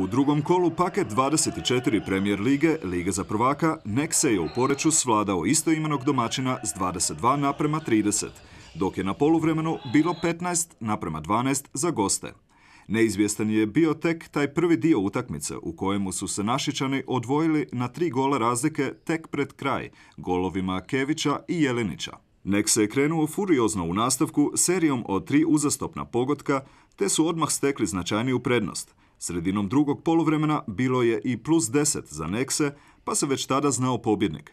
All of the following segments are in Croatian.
U drugom kolu paket 24 premijer lige, Lige za prvaka, se je u Poreću svladao istoimenog domaćina s 22 naprema 30, dok je na poluvremenu bilo 15 naprema 12 za goste. Neizvjestan je bio tek taj prvi dio utakmice u kojemu su se Našićani odvojili na tri gola razlike tek pred kraj, golovima Kevića i Jelenića. Nek se je krenuo furiozno u nastavku serijom od tri uzastopna pogotka, te su odmah stekli značajniju prednost – Sredinom drugog poluvremena bilo je i plus 10 za Nekse, pa se već tada znao pobjednik.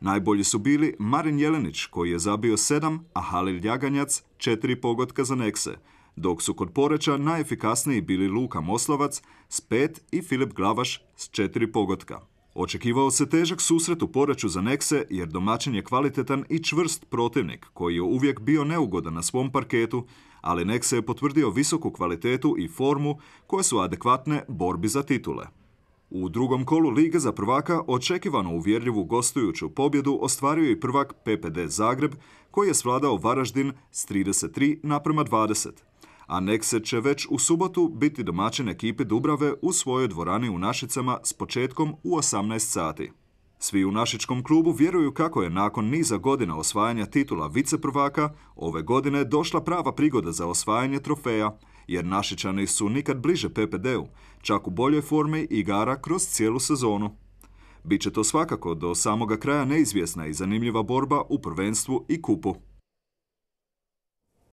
Najbolji su bili Marin Jelenić koji je zabio 7, a Halil Jaganjac 4 pogotka za Nekse, dok su kod Poreća najefikasniji bili Luka Moslavac s 5 i Filip Glavaš s 4 pogotka. Očekivao se težak susret u Poreću za Nekse jer domaćin je kvalitetan i čvrst protivnik koji je uvijek bio neugodan na svom parketu ali Nexe je potvrdio visoku kvalitetu i formu koje su adekvatne borbi za titule. U drugom kolu Lige za prvaka očekivano uvjerljivu gostujuću pobjedu ostvario i prvak PPD Zagreb koji je svladao Varaždin s 33 naprema 20. A Nexe će već u subotu biti domaćin ekipe Dubrave u svojoj dvorani u Našicama s početkom u 18 sati. Svi u našičkom klubu vjeruju kako je nakon niza godina osvajanja titula viceprvaka, ove godine došla prava prigoda za osvajanje trofeja, jer našičani su nikad bliže PPD-u, čak u boljoj formi igara kroz cijelu sezonu. Biće to svakako do samoga kraja neizvjesna i zanimljiva borba u prvenstvu i kupu.